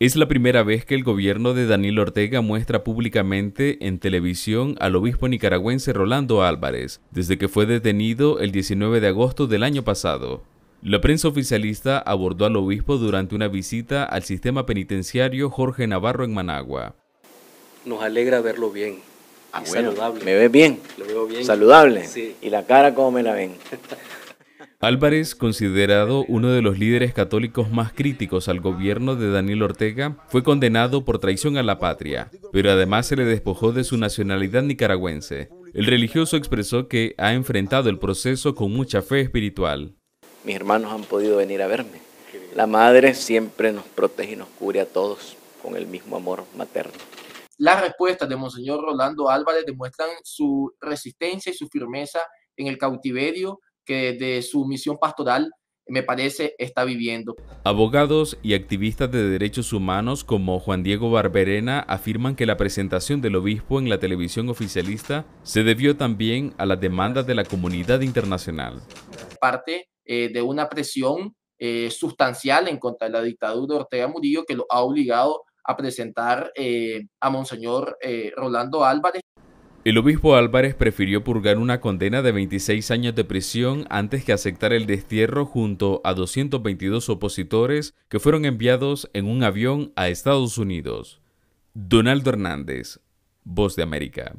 Es la primera vez que el gobierno de Daniel Ortega muestra públicamente en televisión al obispo nicaragüense Rolando Álvarez, desde que fue detenido el 19 de agosto del año pasado. La prensa oficialista abordó al obispo durante una visita al sistema penitenciario Jorge Navarro en Managua. Nos alegra verlo bien. Ah, saludable. ¿Me ve bien? Saludable. ¿Y la cara cómo me la ven? Álvarez, considerado uno de los líderes católicos más críticos al gobierno de Daniel Ortega, fue condenado por traición a la patria, pero además se le despojó de su nacionalidad nicaragüense. El religioso expresó que ha enfrentado el proceso con mucha fe espiritual. Mis hermanos han podido venir a verme. La madre siempre nos protege y nos cubre a todos con el mismo amor materno. Las respuestas de Monseñor Rolando Álvarez demuestran su resistencia y su firmeza en el cautiverio que de su misión pastoral me parece, está viviendo. Abogados y activistas de derechos humanos como Juan Diego Barberena afirman que la presentación del obispo en la televisión oficialista se debió también a las demandas de la comunidad internacional. Parte eh, de una presión eh, sustancial en contra de la dictadura de Ortega Murillo que lo ha obligado a presentar eh, a Monseñor Rolando Álvarez. El obispo Álvarez prefirió purgar una condena de 26 años de prisión antes que aceptar el destierro junto a 222 opositores que fueron enviados en un avión a Estados Unidos. Donaldo Hernández, Voz de América.